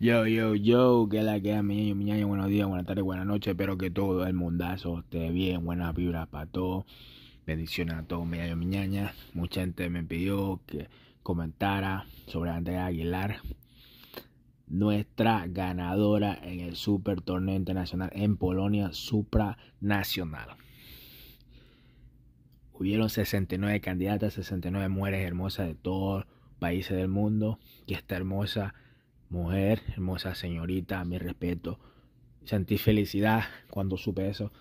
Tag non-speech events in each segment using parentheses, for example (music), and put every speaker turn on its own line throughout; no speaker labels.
Yo, yo, yo, que la que mi niño, mi buenos días, buenas tardes, buenas noches, espero que todo el mundazo esté bien, buenas vibras para todos, bendiciones a todos, mi niño, mi mucha gente me pidió que comentara sobre Andrea Aguilar, nuestra ganadora en el Super Torneo Internacional en Polonia, supranacional. Hubieron 69 candidatas, 69 mujeres hermosas de todos los países del mundo, que esta hermosa mujer, hermosa señorita, mi respeto. Sentí felicidad cuando supe eso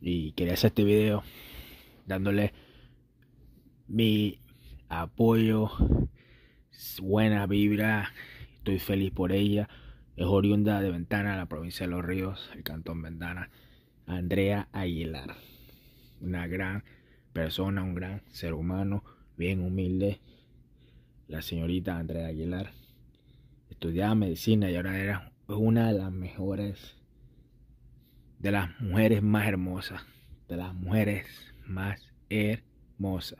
y quería hacer este video dándole mi apoyo, buena vibra, estoy feliz por ella. Es oriunda de Ventana, la provincia de Los Ríos, el cantón Ventana. Andrea Aguilar, una gran persona, un gran ser humano, bien humilde. La señorita Andrea Aguilar estudiaba medicina y ahora era una de las mejores, de las mujeres más hermosas, de las mujeres más hermosas,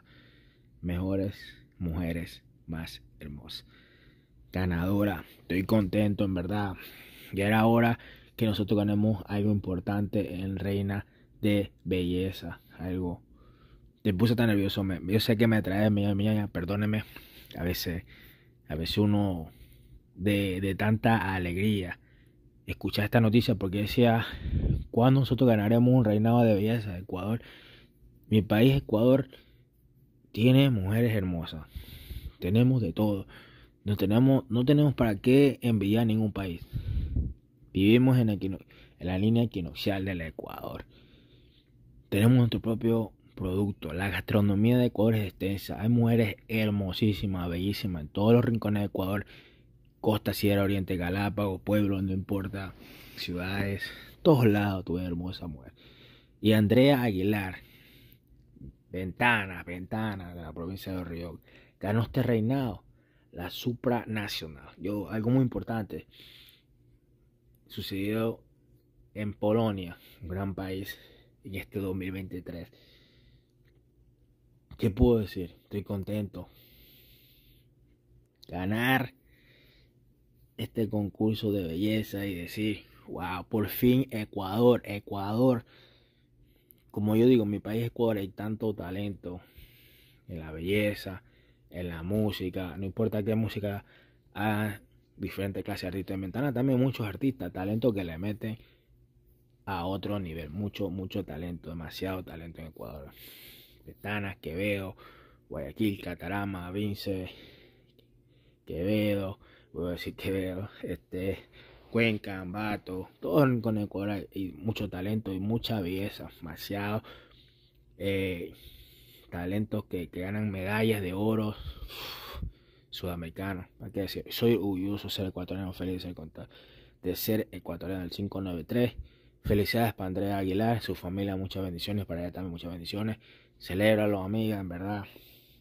mejores mujeres más hermosas. Ganadora, estoy contento en verdad. Ya era hora que nosotros ganemos algo importante en Reina de Belleza, algo. Te puse tan nervioso, yo sé que me atrae, mi, mía, perdóneme. A veces, a veces uno de, tanta alegría. Escuchar esta noticia porque decía, cuando nosotros ganaremos un reinado de belleza? Ecuador, mi país Ecuador tiene mujeres hermosas. Tenemos de todo. No tenemos, no tenemos para qué envidiar ningún país. Vivimos en, la línea equinoccial del Ecuador. Tenemos nuestro propio producto. La gastronomía de Ecuador es extensa. Hay mujeres hermosísimas, bellísimas en todos los rincones de Ecuador. Costa, Sierra, Oriente, Galápagos, Pueblo, no importa, ciudades, todos lados tuve hermosa mujer. Y Andrea Aguilar, Ventana, Ventana, de la provincia de Río, ganó este reinado, la supranacional. Yo, algo muy importante, sucedió en Polonia, un gran país, en este 2023. ¿Qué puedo decir? Estoy contento. Ganar este concurso de belleza y decir, wow, por fin Ecuador, Ecuador. Como yo digo, en mi país Ecuador hay tanto talento en la belleza, en la música, no importa qué música a diferentes clases de artistas. En Ventana también muchos artistas, talento que le meten a otro nivel. Mucho, mucho talento, demasiado talento en Ecuador. Ventanas, Quevedo, Guayaquil, Catarama, Vince, Quevedo. Puedo decir que veo este, Cuenca, Ambato, Todo con el Y mucho talento y mucha belleza, demasiado. Eh, talentos que, ganan medallas de oro Sudamericano Hay que decir, soy orgulloso de ser ecuatoriano, feliz de ser, de ser ecuatoriano del 593. Felicidades para Andrea Aguilar, su familia, muchas bendiciones, para ella también muchas bendiciones. Celébralo, amiga, en verdad.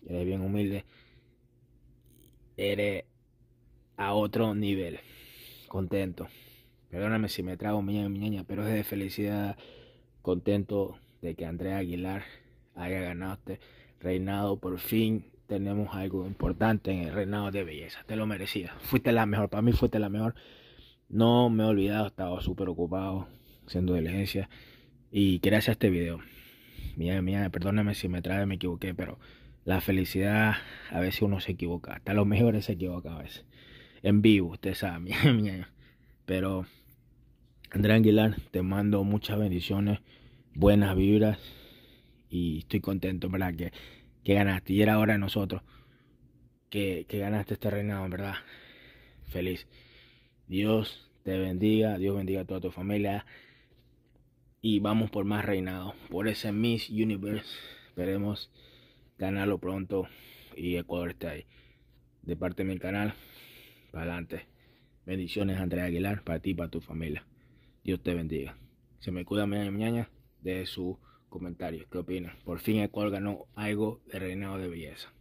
Eres bien humilde. Eres a otro nivel. Contento. Perdóname si me trago mi ñaña, pero es de felicidad. Contento de que Andrea Aguilar haya ganado este reinado. Por fin tenemos algo importante en el reinado de belleza. Te lo merecías. Fuiste la mejor. Para mí fuiste la mejor. No me he olvidado. Estaba súper ocupado haciendo diligencia. Y gracias a este video. Mía, miña perdóname si me trae, me equivoqué, pero la felicidad a veces uno se equivoca. Hasta los mejores se equivocan a veces en vivo, usted sabe. (laughs) Pero, André Aguilar, te mando muchas bendiciones, buenas vibras y estoy contento, ¿verdad? Que, que ganaste y era ahora nosotros que, que ganaste este reinado, ¿verdad? Feliz. Dios te bendiga, Dios bendiga a toda tu familia y vamos por más reinado. por ese Miss Universe. Esperemos ganarlo pronto y Ecuador está ahí. De parte de mi canal, adelante. Bendiciones, Andrea Aguilar, para ti y para tu familia. Dios te bendiga. Se me cuida mañana de sus comentarios. ¿Qué opinas? Por fin Ecuador ganó algo de reinado de belleza.